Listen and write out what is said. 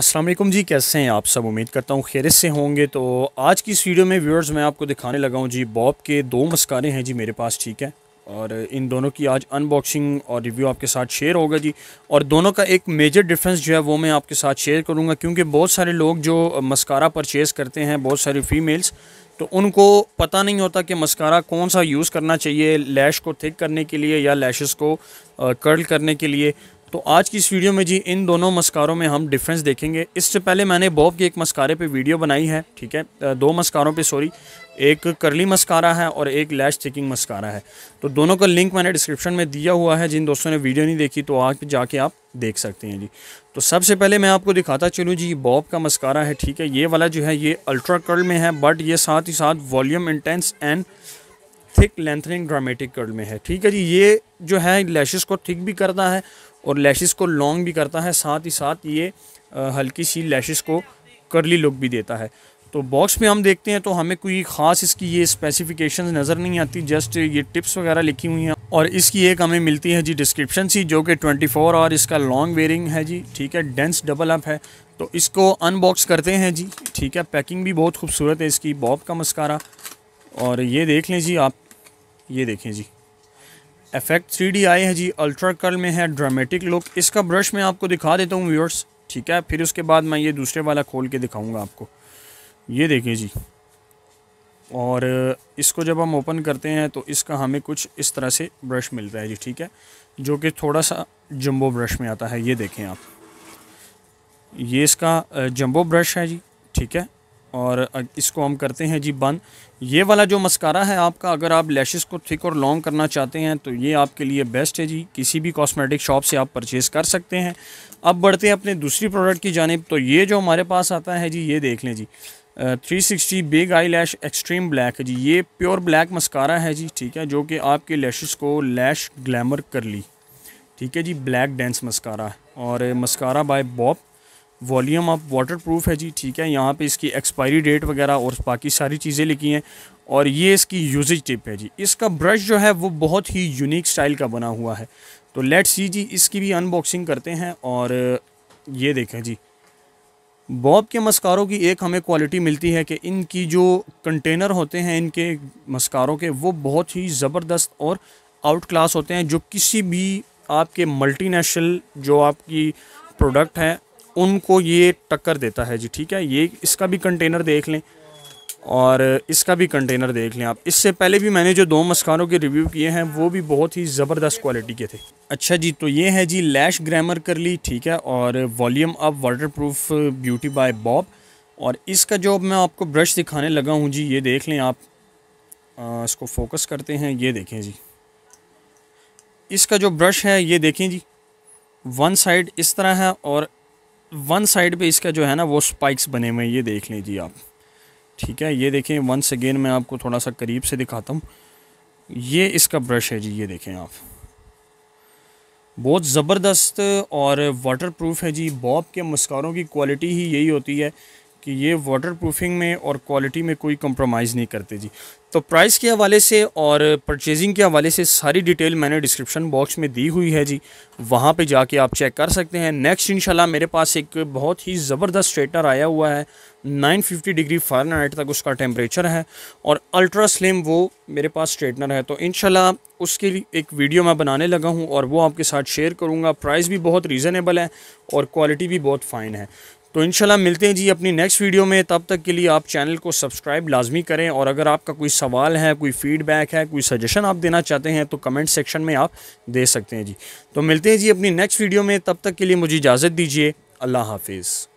अस्सलाम वालेकुम जी कैसे हैं आप सब उम्मीद करता हूँ खैरत से होंगे तो आज की इस वीडियो में व्यूअर्स मैं आपको दिखाने लगा हूँ जी बॉब के दो मस्कारे हैं जी मेरे पास ठीक है और इन दोनों की आज अनबॉक्सिंग और रिव्यू आपके साथ शेयर होगा जी और दोनों का एक मेजर डिफरेंस जो है वो मैं आपके साथ शेयर करूँगा क्योंकि बहुत सारे लोग जो मस्कारा परचेज़ करते हैं बहुत सारे फीमेल्स तो उनको पता नहीं होता कि मस्कारा कौन सा यूज़ करना चाहिए लैश को थिक करने के लिए या लैशेस को कर्ल करने के लिए तो आज की इस वीडियो में जी इन दोनों मस्कारों में हम डिफरेंस देखेंगे इससे पहले मैंने बॉब के एक मस्कारे पे वीडियो बनाई है ठीक है दो मस्कारों पे सॉरी एक करली मस्कारा है और एक लैश चेकिंग मस्कारा है तो दोनों का लिंक मैंने डिस्क्रिप्शन में दिया हुआ है जिन दोस्तों ने वीडियो नहीं देखी तो आज जाके आप देख सकते हैं जी तो सबसे पहले मैं आपको दिखाता चलूँ जी बॉब का मस्कारा है ठीक है ये वाला जो है ये अल्ट्रा कर्ल में है बट ये साथ ही साथ volume intense and thick lengthening dramatic curl में है ठीक है जी ये जो है लैशेस को थिक भी करता है और लैशेस को लॉन्ग भी करता है साथ ही साथ ये हल्की सी लैशेस को करली लुक भी देता है तो बॉक्स में हम देखते हैं तो हमें कोई ख़ास इसकी ये स्पेसिफिकेशन नज़र नहीं आती जस्ट ये टिप्स वगैरह लिखी हुई हैं और इसकी एक हमें मिलती है जी डिस्क्रिप्शन सी जो कि 24 और इसका लॉन्ग वेयरिंग है जी ठीक है डेंस डबल अप है तो इसको अनबॉक्स करते हैं जी ठीक है पैकिंग भी बहुत खूबसूरत है इसकी बॉब का मस्कारा और ये देख लें जी आप ये देखें जी एफेक्ट थ्री डी आए हैं जी अल्ट्रा कल में है ड्रामेटिक लुक इसका ब्रश मैं आपको दिखा देता हूँ व्यूअर्स ठीक है फिर उसके बाद मैं ये दूसरे वाला खोल के दिखाऊँगा आपको ये देखें जी और इसको जब हम ओपन करते हैं तो इसका हमें कुछ इस तरह से ब्रश मिलता है जी ठीक है जो कि थोड़ा सा जम्बो ब्रश में आता है ये देखें आप ये इसका जम्बो ब्रश है जी ठीक है और इसको हम करते हैं जी बंद ये वाला जो मस्कारा है आपका अगर आप लैशेस को थिक और लॉन्ग करना चाहते हैं तो ये आपके लिए बेस्ट है जी किसी भी कॉस्मेटिक शॉप से आप परचेज़ कर सकते हैं अब बढ़ते हैं अपने दूसरी प्रोडक्ट की जानब तो ये जो हमारे पास आता है जी ये देख लें जी three sixty big eye lash extreme black है जी ये प्योर ब्लैक मस्कारा है जी ठीक है जो कि आपके लैशेज़ को लैश ग्लैमर कर ली ठीक है जी ब्लैक डेंस मस्कारा और मस्कारा बाय बॉब वॉलीम आप वाटर प्रूफ है जी ठीक है यहाँ पे इसकी एक्सपायरी डेट वगैरह और बाकी सारी चीज़ें लिखी हैं और ये इसकी यूजेज टिप है जी इसका ब्रश जो है वो बहुत ही यूनिक स्टाइल का बना हुआ है तो लेट्स सी जी इसकी भी अनबॉक्सिंग करते हैं और ये देखें जी बॉब के मस्कारों की एक हमें क्वालिटी मिलती है कि इनकी जो कंटेनर होते हैं इनके मस्कारों के वो बहुत ही ज़बरदस्त और आउट क्लास होते हैं जो किसी भी आपके मल्टीनेशनल जो आपकी प्रोडक्ट है उनको ये टक्कर देता है जी ठीक है ये इसका भी कंटेनर देख लें और इसका भी कंटेनर देख लें आप इससे पहले भी मैंने जो दो मस्कारों के रिव्यू किए हैं वो भी बहुत ही ज़बरदस्त क्वालिटी के थे अच्छा जी तो ये है जी लैश ग्रामर कर ली ठीक है और volume up proof beauty by Bob और इसका जो मैं आपको ब्रश दिखाने लगा हूँ जी ये देख लें आप आ, इसको फोकस करते हैं ये देखें जी इसका जो ब्रश है ये देखें जी वन साइड इस तरह है और वन साइड पे इसका जो है ना वो स्पाइक्स बने हुए ये देख लीजिए आप ठीक है ये देखें वंस अगेन मैं आपको थोड़ा सा करीब से दिखाता हूँ ये इसका ब्रश है जी ये देखें आप बहुत ज़बरदस्त और वाटर प्रूफ है जी बॉब के मस्कारों की क्वालिटी ही यही होती है कि ये वाटर प्रूफिंग में और क्वालिटी में कोई कंप्रोमाइज़ नहीं करते जी तो प्राइस के हवाले से और परचेजिंग के हवाले से सारी डिटेल मैंने डिस्क्रिप्शन बॉक्स में दी हुई है जी वहाँ पे जाके आप चेक कर सकते हैं नेक्स्ट इंशाल्लाह मेरे पास एक बहुत ही ज़बरदस्त स्ट्रेटनर आया हुआ है 950 डिग्री फारेनहाइट तक उसका टेम्परेचर है और अल्ट्रा स्लिम वो मेरे पास स्ट्रेटनर है तो इन उसके लिए एक वीडियो मैं बनाने लगा हूँ और वो आपके साथ शेयर करूँगा प्राइस भी बहुत रीज़नेबल है और क्वालिटी भी बहुत फ़ाइन है तो इनशाला मिलते हैं जी अपनी नेक्स्ट वीडियो में तब तक के लिए आप चैनल को सब्सक्राइब लाजमी करें और अगर आपका कोई सवाल है कोई फीडबैक है कोई सजेशन आप देना चाहते हैं तो कमेंट सेक्शन में आप दे सकते हैं जी तो मिलते हैं जी अपनी नेक्स्ट वीडियो में तब तक के लिए मुझे इजाज़त दीजिए अल्लाह हाफिज़